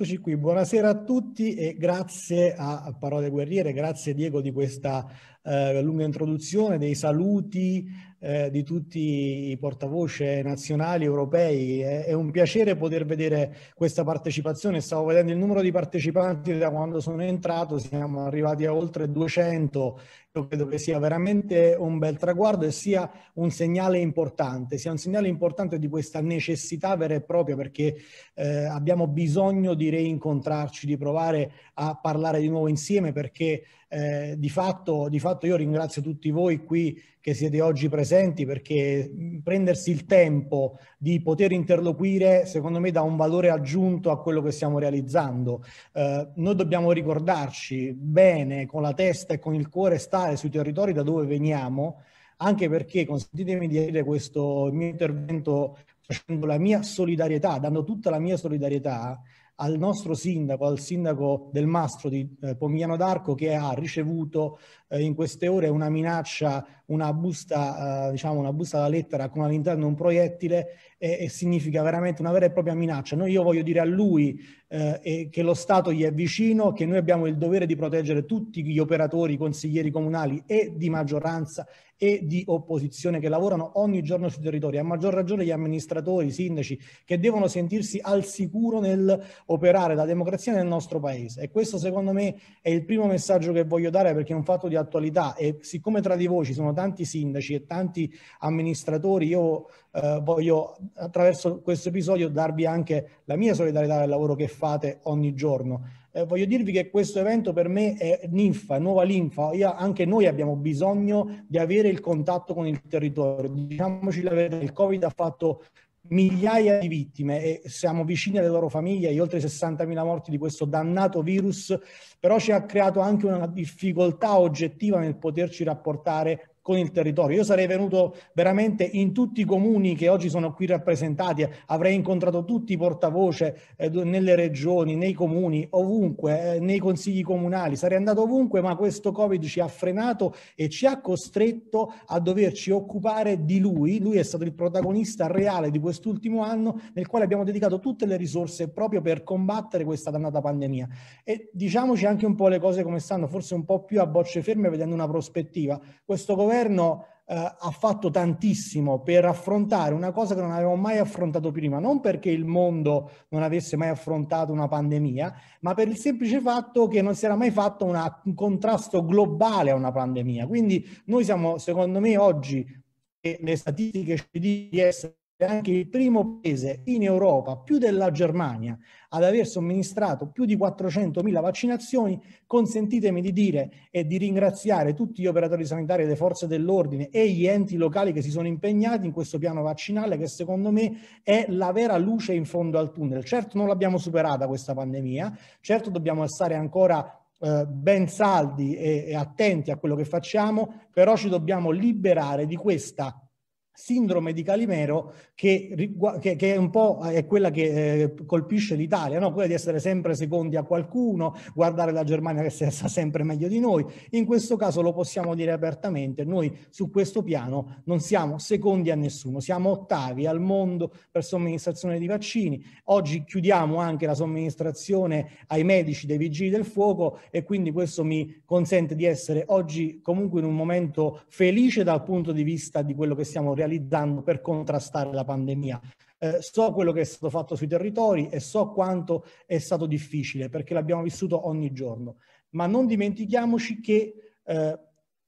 Eccoci qui, buonasera a tutti e grazie a Parole Guerriere, grazie Diego di questa eh, lunga introduzione, dei saluti eh, di tutti i portavoce nazionali europei. È, è, un piacere poter vedere questa partecipazione. Stavo vedendo il numero di partecipanti da quando sono entrato, siamo arrivati a oltre 200. Io credo che sia veramente un bel traguardo e sia un segnale importante, sia un segnale importante di questa necessità vera e propria perché eh, abbiamo bisogno di reincontrarci, di provare a parlare di nuovo insieme perché eh, di fatto, di fatto fatto io ringrazio tutti voi qui che siete oggi presenti perché mm, prendersi il tempo di poter interloquire secondo me dà un valore aggiunto a quello che stiamo realizzando. Eh, noi dobbiamo ricordarci bene con la testa e con il cuore stare sui territori da dove veniamo anche perché consentitemi di dire questo mio intervento facendo la mia solidarietà, dando tutta la mia solidarietà al nostro sindaco, al sindaco del Mastro di eh, Pomigliano d'Arco che ha ricevuto eh, in queste ore una minaccia, una busta, eh, diciamo una busta alla lettera con all'interno un proiettile e, e, significa veramente una vera e propria minaccia. Noi io voglio dire a lui eh, che lo Stato gli è vicino, che noi abbiamo il dovere di proteggere tutti gli operatori, consiglieri comunali e di maggioranza e di opposizione che lavorano ogni giorno sui territori, a maggior ragione gli amministratori, i sindaci, che devono sentirsi al sicuro nel operare la democrazia nel nostro paese. E questo secondo me è il primo messaggio che voglio dare perché è un fatto di attualità e siccome tra di voi ci sono tanti sindaci e tanti amministratori, io eh, voglio attraverso questo episodio darvi anche la mia solidarietà al lavoro che fate ogni giorno. Eh, voglio dirvi che questo evento per me è ninfa, nuova linfa. Io, anche noi abbiamo bisogno di avere il contatto con il territorio. Diciamoci la verità, il Covid ha fatto migliaia di vittime e siamo vicini alle loro famiglie, gli oltre 60.000 morti di questo dannato virus, però ci ha creato anche una difficoltà oggettiva nel poterci rapportare con il territorio. Io sarei venuto veramente in tutti i comuni che oggi sono qui rappresentati, avrei incontrato tutti i portavoce eh, nelle regioni, nei comuni, ovunque, eh, nei consigli comunali, sarei andato ovunque, ma questo Covid ci ha frenato e ci ha costretto a doverci occupare di lui. Lui è stato il protagonista reale di quest'ultimo anno nel quale abbiamo dedicato tutte le risorse proprio per combattere questa dannata pandemia. E diciamoci anche un po' le cose come stanno, forse un po' più a bocce ferme, vedendo una prospettiva. Questo governo governo eh, ha fatto tantissimo per affrontare una cosa che non avevamo mai affrontato prima, non perché il mondo non avesse mai affrontato una pandemia, ma per il semplice fatto che non si era mai fatto una, un contrasto globale a una pandemia. Quindi noi siamo, secondo me, oggi le statistiche ci dicono di essere è anche il primo paese in Europa, più della Germania, ad aver somministrato più di 400.000 vaccinazioni, consentitemi di dire e di ringraziare tutti gli operatori sanitari le forze dell'ordine e gli enti locali che si sono impegnati in questo piano vaccinale che secondo me è la vera luce in fondo al tunnel. Certo non l'abbiamo superata questa pandemia, certo dobbiamo stare ancora eh, ben saldi e, e attenti a quello che facciamo, però ci dobbiamo liberare di questa sindrome di Calimero che, che, che, è un po' è quella che eh, colpisce l'Italia, no? quella di essere sempre secondi a qualcuno, guardare la Germania che sta sempre meglio di noi. In questo caso lo possiamo dire apertamente, noi su questo piano non siamo secondi a nessuno, siamo ottavi al mondo per somministrazione di vaccini. Oggi chiudiamo anche la somministrazione ai medici dei vigili del fuoco e quindi questo mi consente di essere oggi comunque in un momento felice dal punto di vista di quello che stiamo realizzando realizzando per contrastare la pandemia. Eh, so quello che è stato fatto sui territori e so quanto è stato difficile perché l'abbiamo vissuto ogni giorno, ma non dimentichiamoci che eh,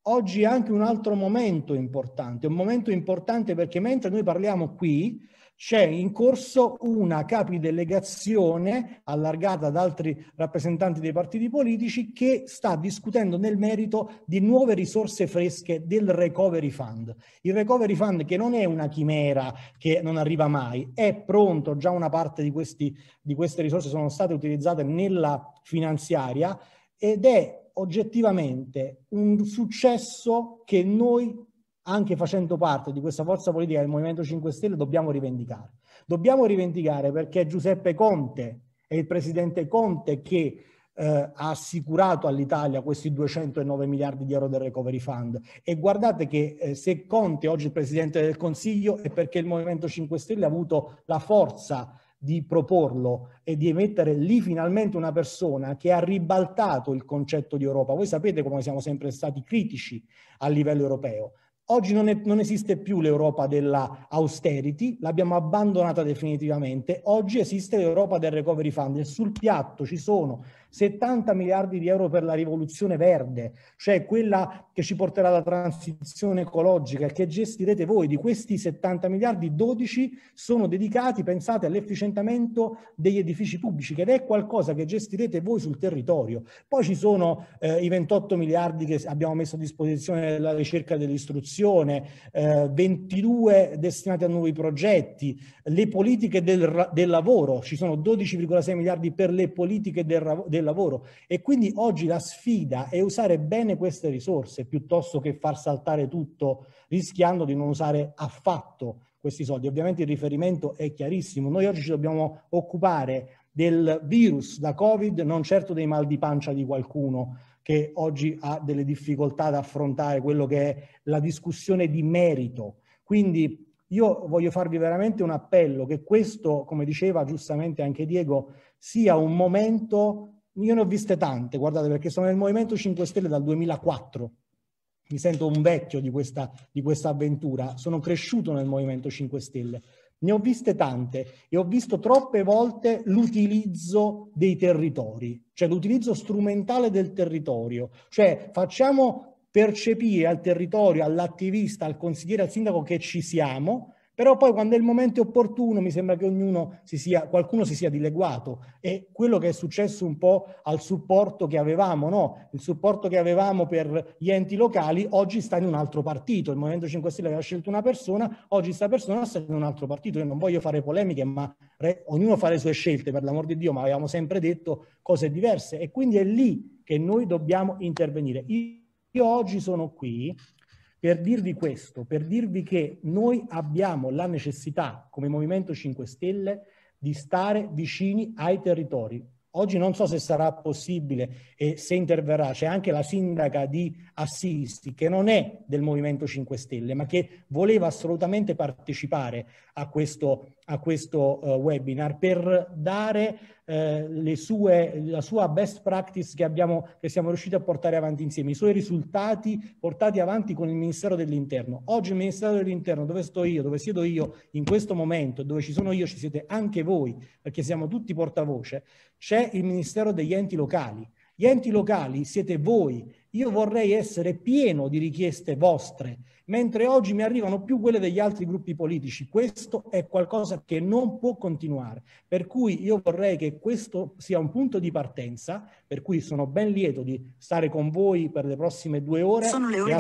oggi è anche un altro momento importante, un momento importante perché mentre noi parliamo qui, c'è in corso una capidelegazione allargata ad altri rappresentanti dei partiti politici che sta discutendo nel merito di nuove risorse fresche del Recovery Fund. Il Recovery Fund che non è una chimera che non arriva mai, è pronto, già una parte di, questi, di queste risorse sono state utilizzate nella finanziaria ed è oggettivamente un successo che noi anche facendo parte di questa forza politica del Movimento 5 Stelle, dobbiamo rivendicare. Dobbiamo rivendicare perché Giuseppe Conte è il presidente Conte che eh, ha assicurato all'Italia questi 209 miliardi di euro del Recovery Fund. E guardate che eh, se Conte oggi è il presidente del Consiglio è perché il Movimento 5 Stelle ha avuto la forza di proporlo e di emettere lì finalmente una persona che ha ribaltato il concetto di Europa. Voi sapete come siamo sempre stati critici a livello europeo, Oggi non, è, non esiste più l'Europa dell'austerity, l'abbiamo abbandonata definitivamente. Oggi esiste l'Europa del recovery fund e sul piatto ci sono 70 miliardi di euro per la rivoluzione verde, cioè quella che ci porterà alla transizione ecologica che gestirete voi. Di questi 70 miliardi, 12 sono dedicati, pensate, all'efficientamento degli edifici pubblici, che è qualcosa che gestirete voi sul territorio. Poi ci sono eh, i 28 miliardi che abbiamo messo a disposizione della ricerca dell'istruzione, eh, 22 destinati a nuovi progetti, le politiche del, del lavoro, ci sono 12,6 miliardi per le politiche del, lavoro del lavoro. E quindi oggi la sfida è usare bene queste risorse piuttosto che far saltare tutto rischiando di non usare affatto questi soldi. Ovviamente il riferimento è chiarissimo. Noi oggi ci dobbiamo occupare del virus da Covid, non certo dei mal di pancia di qualcuno che oggi ha delle difficoltà ad affrontare quello che è la discussione di merito. Quindi io voglio farvi veramente un appello che questo, come diceva giustamente anche Diego, sia un momento io ne ho viste tante, guardate, perché sono nel Movimento 5 Stelle dal 2004. Mi sento un vecchio di questa, di questa avventura. Sono cresciuto nel Movimento 5 Stelle. Ne ho viste tante e ho visto troppe volte l'utilizzo dei territori, cioè l'utilizzo strumentale del territorio. Cioè facciamo percepire al territorio, all'attivista, al consigliere, al sindaco che ci siamo, però poi quando è il momento opportuno mi sembra che ognuno si sia, qualcuno si sia dileguato e quello che è successo un po' al supporto che avevamo, no? il supporto che avevamo per gli enti locali oggi sta in un altro partito, il Movimento 5 Stelle aveva scelto una persona, oggi questa persona sta in un altro partito, io non voglio fare polemiche ma re, ognuno fa le sue scelte per l'amor di Dio, ma avevamo sempre detto cose diverse e quindi è lì che noi dobbiamo intervenire. Io oggi sono qui per dirvi questo, per dirvi che noi abbiamo la necessità come Movimento 5 Stelle di stare vicini ai territori, Oggi non so se sarà possibile e se interverrà, c'è anche la sindaca di Assisi che non è del Movimento 5 Stelle, ma che voleva assolutamente partecipare a questo, a questo uh, webinar per dare uh, sue, la sua best practice che, abbiamo, che siamo riusciti a portare avanti insieme, i suoi risultati portati avanti con il Ministero dell'Interno. Oggi il Ministero dell'Interno, dove sto io, dove siedo io in questo momento, dove ci sono io, ci siete anche voi, perché siamo tutti portavoce, c'è il Ministero degli enti locali. Gli enti locali siete voi. Io vorrei essere pieno di richieste vostre, mentre oggi mi arrivano più quelle degli altri gruppi politici. Questo è qualcosa che non può continuare. Per cui io vorrei che questo sia un punto di partenza, per cui sono ben lieto di stare con voi per le prossime due ore ore e ascoltare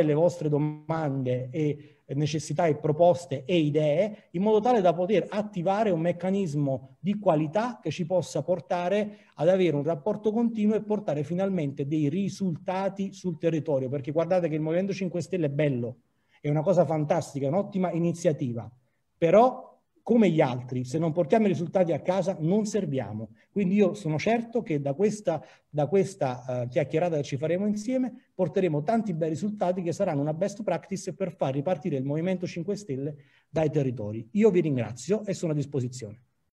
19. le vostre domande e necessità e proposte e idee in modo tale da poter attivare un meccanismo di qualità che ci possa portare ad avere un rapporto continuo e portare finalmente dei risultati sul territorio perché guardate che il Movimento 5 Stelle è bello, è una cosa fantastica, un'ottima iniziativa, però come gli altri, se non portiamo i risultati a casa non serviamo. Quindi io sono certo che da questa, da questa uh, chiacchierata che ci faremo insieme porteremo tanti bei risultati che saranno una best practice per far ripartire il Movimento 5 Stelle dai territori. Io vi ringrazio e sono a disposizione.